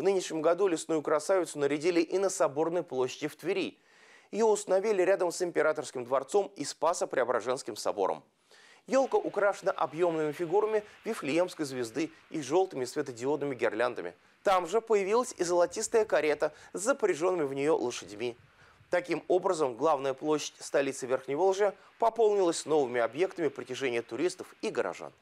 В нынешнем году лесную красавицу нарядили и на Соборной площади в Твери. Ее установили рядом с Императорским дворцом и Спасо-Преображенским собором. Елка украшена объемными фигурами Вифлеемской звезды и желтыми светодиодными гирляндами. Там же появилась и золотистая карета с запряженными в нее лошадьми. Таким образом, главная площадь столицы Верхневолжья пополнилась новыми объектами притяжения туристов и горожан.